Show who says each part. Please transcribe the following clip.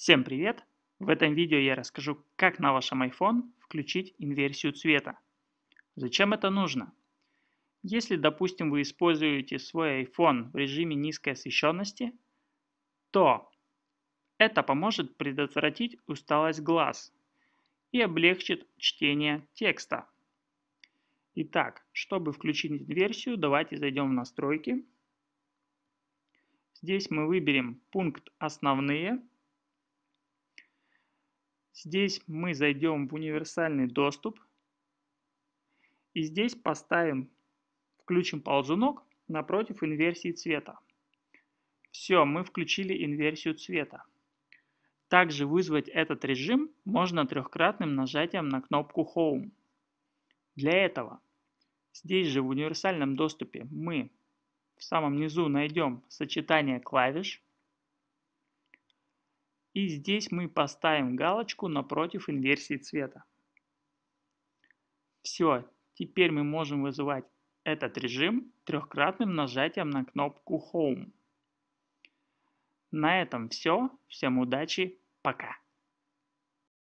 Speaker 1: Всем привет! В этом видео я расскажу, как на вашем iPhone включить инверсию цвета. Зачем это нужно? Если, допустим, вы используете свой iPhone в режиме низкой освещенности, то это поможет предотвратить усталость глаз и облегчит чтение текста. Итак, чтобы включить инверсию, давайте зайдем в настройки. Здесь мы выберем пункт «Основные» Здесь мы зайдем в универсальный доступ. И здесь поставим, включим ползунок напротив инверсии цвета. Все, мы включили инверсию цвета. Также вызвать этот режим можно трехкратным нажатием на кнопку Home. Для этого здесь же в универсальном доступе мы в самом низу найдем сочетание клавиш и здесь мы поставим галочку напротив инверсии цвета. Все, теперь мы можем вызывать этот режим трехкратным нажатием на кнопку Home. На этом все. Всем удачи. Пока.